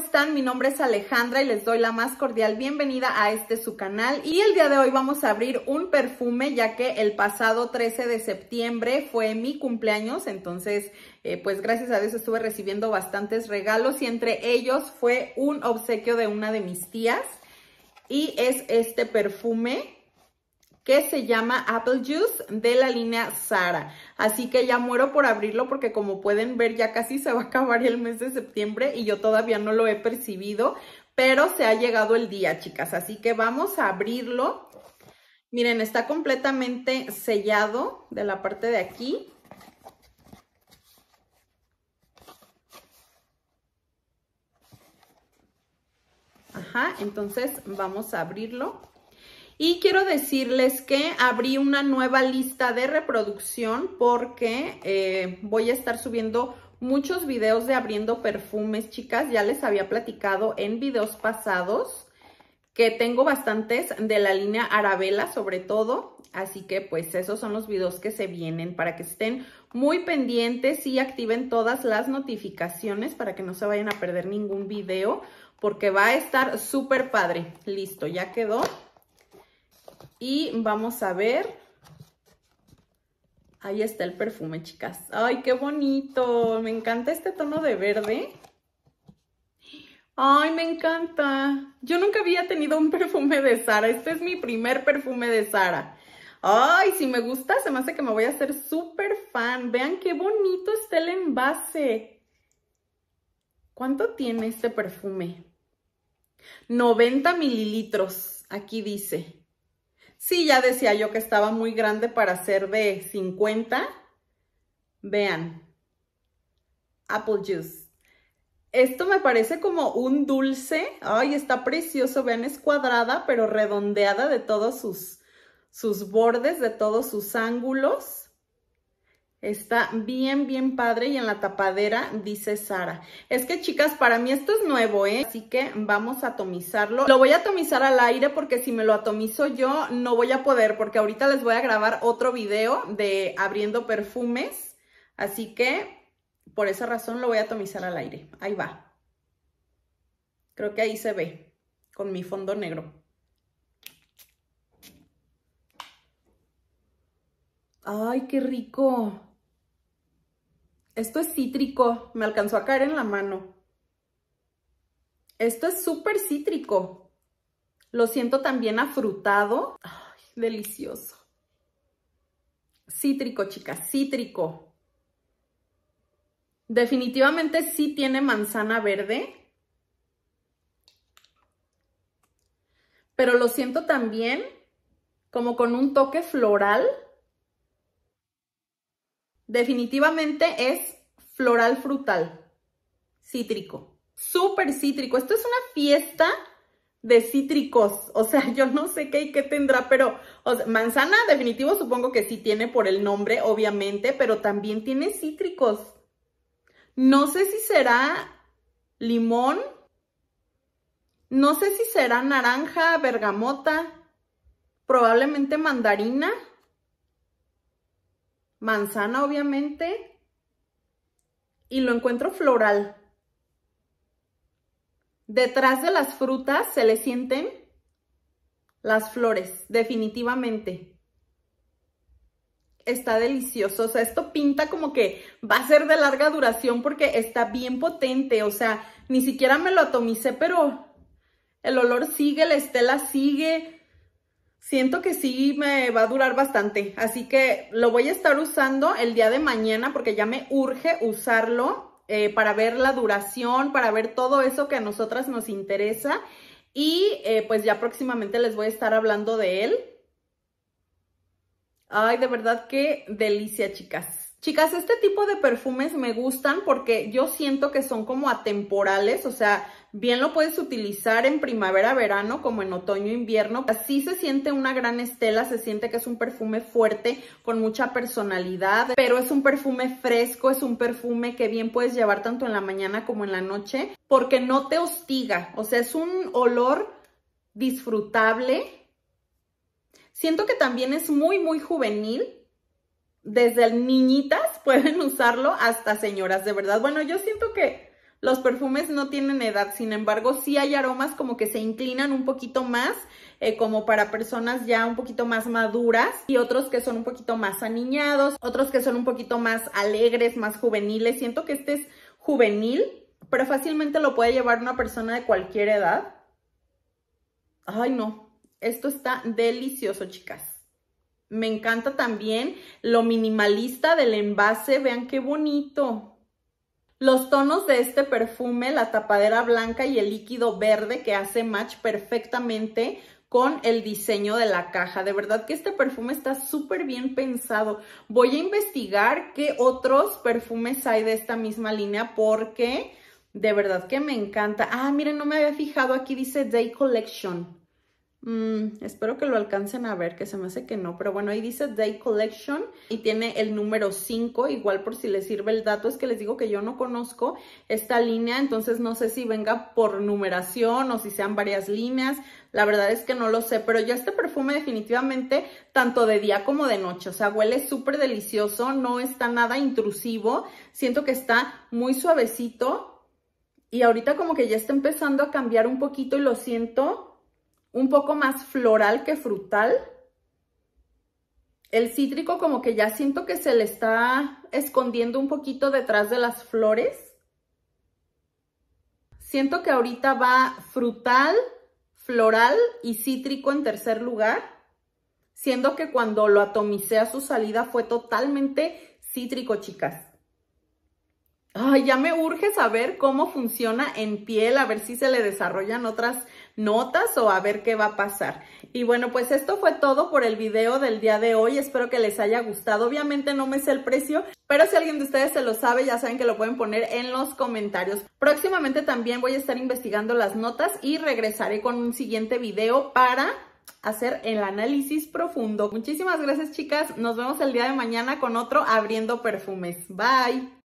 están? Mi nombre es Alejandra y les doy la más cordial bienvenida a este su canal y el día de hoy vamos a abrir un perfume ya que el pasado 13 de septiembre fue mi cumpleaños, entonces eh, pues gracias a Dios estuve recibiendo bastantes regalos y entre ellos fue un obsequio de una de mis tías y es este perfume que se llama Apple Juice de la línea Sara. Así que ya muero por abrirlo porque como pueden ver ya casi se va a acabar el mes de septiembre y yo todavía no lo he percibido, pero se ha llegado el día, chicas. Así que vamos a abrirlo. Miren, está completamente sellado de la parte de aquí. Ajá, entonces vamos a abrirlo. Y quiero decirles que abrí una nueva lista de reproducción porque eh, voy a estar subiendo muchos videos de abriendo perfumes, chicas. Ya les había platicado en videos pasados que tengo bastantes de la línea Arabella sobre todo. Así que pues esos son los videos que se vienen para que estén muy pendientes y activen todas las notificaciones para que no se vayan a perder ningún video porque va a estar súper padre. Listo, ya quedó. Y vamos a ver. Ahí está el perfume, chicas. ¡Ay, qué bonito! Me encanta este tono de verde. ¡Ay, me encanta! Yo nunca había tenido un perfume de Sara. Este es mi primer perfume de Sara. ¡Ay, si me gusta! Se me hace que me voy a hacer súper fan. Vean qué bonito está el envase. ¿Cuánto tiene este perfume? 90 mililitros, aquí dice. Sí, ya decía yo que estaba muy grande para ser de 50. Vean. Apple juice. Esto me parece como un dulce. Ay, está precioso. Vean, es cuadrada, pero redondeada de todos sus, sus bordes, de todos sus ángulos. Está bien, bien padre y en la tapadera dice Sara. Es que chicas, para mí esto es nuevo, ¿eh? Así que vamos a atomizarlo. Lo voy a atomizar al aire porque si me lo atomizo yo no voy a poder porque ahorita les voy a grabar otro video de abriendo perfumes. Así que por esa razón lo voy a atomizar al aire. Ahí va. Creo que ahí se ve con mi fondo negro. ¡Ay, qué rico! Esto es cítrico, me alcanzó a caer en la mano. Esto es súper cítrico. Lo siento también afrutado. Ay, delicioso. Cítrico, chicas, cítrico. Definitivamente sí tiene manzana verde. Pero lo siento también como con un toque floral. Definitivamente es floral frutal, cítrico, súper cítrico. Esto es una fiesta de cítricos, o sea, yo no sé qué y qué tendrá, pero manzana definitivo supongo que sí tiene por el nombre, obviamente, pero también tiene cítricos. No sé si será limón, no sé si será naranja, bergamota, probablemente mandarina manzana obviamente, y lo encuentro floral. Detrás de las frutas se le sienten las flores, definitivamente. Está delicioso, o sea, esto pinta como que va a ser de larga duración porque está bien potente, o sea, ni siquiera me lo atomicé, pero el olor sigue, la estela sigue, siento que sí me va a durar bastante. Así que lo voy a estar usando el día de mañana porque ya me urge usarlo eh, para ver la duración, para ver todo eso que a nosotras nos interesa. Y eh, pues ya próximamente les voy a estar hablando de él. Ay, de verdad qué delicia, chicas. Chicas, este tipo de perfumes me gustan porque yo siento que son como atemporales, o sea, bien lo puedes utilizar en primavera, verano, como en otoño, invierno. Así se siente una gran estela, se siente que es un perfume fuerte, con mucha personalidad, pero es un perfume fresco, es un perfume que bien puedes llevar tanto en la mañana como en la noche, porque no te hostiga, o sea, es un olor disfrutable. Siento que también es muy, muy juvenil, desde niñitas pueden usarlo hasta señoras, de verdad. Bueno, yo siento que los perfumes no tienen edad, sin embargo, sí hay aromas como que se inclinan un poquito más, eh, como para personas ya un poquito más maduras y otros que son un poquito más aniñados, otros que son un poquito más alegres, más juveniles. Siento que este es juvenil, pero fácilmente lo puede llevar una persona de cualquier edad. Ay, no. Esto está delicioso, chicas. Me encanta también lo minimalista del envase, vean qué bonito. Los tonos de este perfume, la tapadera blanca y el líquido verde que hace match perfectamente con el diseño de la caja. De verdad que este perfume está súper bien pensado. Voy a investigar qué otros perfumes hay de esta misma línea porque de verdad que me encanta. Ah, miren, no me había fijado, aquí dice Day Collection. Mm, espero que lo alcancen a ver, que se me hace que no, pero bueno, ahí dice Day Collection y tiene el número 5, igual por si les sirve el dato, es que les digo que yo no conozco esta línea, entonces no sé si venga por numeración o si sean varias líneas, la verdad es que no lo sé, pero ya este perfume definitivamente, tanto de día como de noche, o sea, huele súper delicioso, no está nada intrusivo, siento que está muy suavecito y ahorita como que ya está empezando a cambiar un poquito y lo siento un poco más floral que frutal. El cítrico como que ya siento que se le está escondiendo un poquito detrás de las flores. Siento que ahorita va frutal, floral y cítrico en tercer lugar, siendo que cuando lo atomicé a su salida fue totalmente cítrico, chicas. Ay, ya me urge saber cómo funciona en piel, a ver si se le desarrollan otras notas o a ver qué va a pasar. Y bueno, pues esto fue todo por el video del día de hoy. Espero que les haya gustado. Obviamente no me sé el precio, pero si alguien de ustedes se lo sabe, ya saben que lo pueden poner en los comentarios. Próximamente también voy a estar investigando las notas y regresaré con un siguiente video para hacer el análisis profundo. Muchísimas gracias chicas, nos vemos el día de mañana con otro abriendo perfumes. Bye.